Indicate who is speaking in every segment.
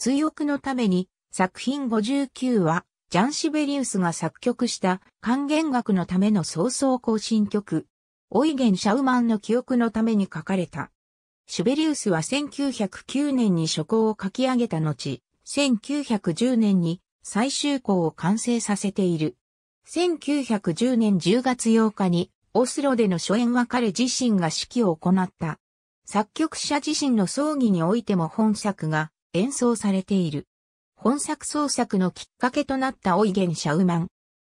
Speaker 1: 追憶のために作品59はジャン・シベリウスが作曲した還元学のための早々更新曲、オイゲン・シャウマンの記憶のために書かれた。シュベリウスは1909年に書稿を書き上げた後、1910年に最終稿を完成させている。1910年10月8日にオスロでの初演は彼自身が指揮を行った。作曲者自身の葬儀においても本作が連想されている。本作創作のきっかけとなったオイゲン・シャウマン。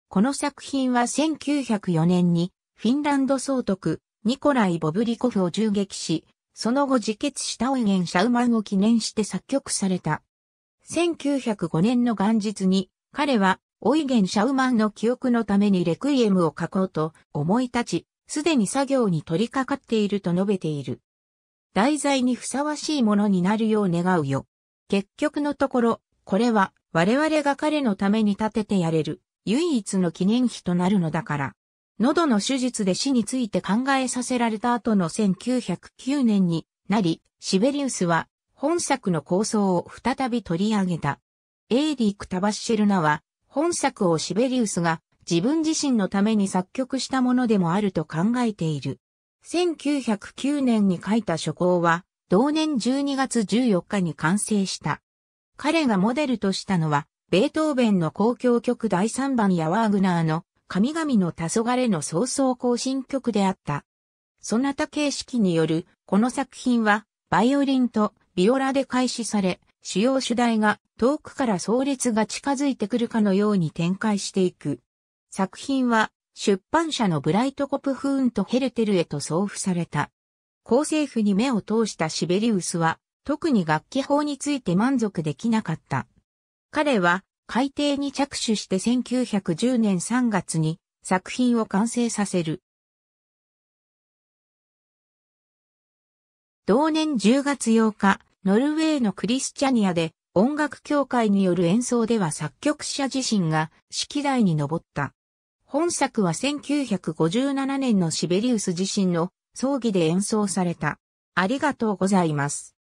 Speaker 1: この作品は1904年にフィンランド総督ニコライ・ボブリコフを銃撃し、その後自決したオイゲン・シャウマンを記念して作曲された。1905年の元日に彼はオイゲン・シャウマンの記憶のためにレクイエムを書こうと思い立ち、すでに作業に取り掛かっていると述べている。題材にふさわしいものになるよう願うよ。結局のところ、これは我々が彼のために立ててやれる唯一の記念碑となるのだから。喉の手術で死について考えさせられた後の1909年になり、シベリウスは本作の構想を再び取り上げた。エーリック・タバッシェルナは本作をシベリウスが自分自身のために作曲したものでもあると考えている。1909年に書いた書稿は同年12月14日に完成した。彼がモデルとしたのは、ベートーベンの公共曲第3番やワーグナーの神々の黄昏の早々行進曲であった。そなた形式によるこの作品は、バイオリンとビオラで開始され、主要主題が遠くから創立が近づいてくるかのように展開していく。作品は出版社のブライトコプフーンとヘルテルへと送付された。構政府に目を通したシベリウスは、特に楽器法について満足できなかった。彼は、海底に着手して1910年3月に作品を完成させる。同年10月8日、ノルウェーのクリスチャニアで音楽協会による演奏では作曲者自身が指揮台に上った。本作は1957年のシベリウス自身の葬儀で演奏された。ありがとうございます。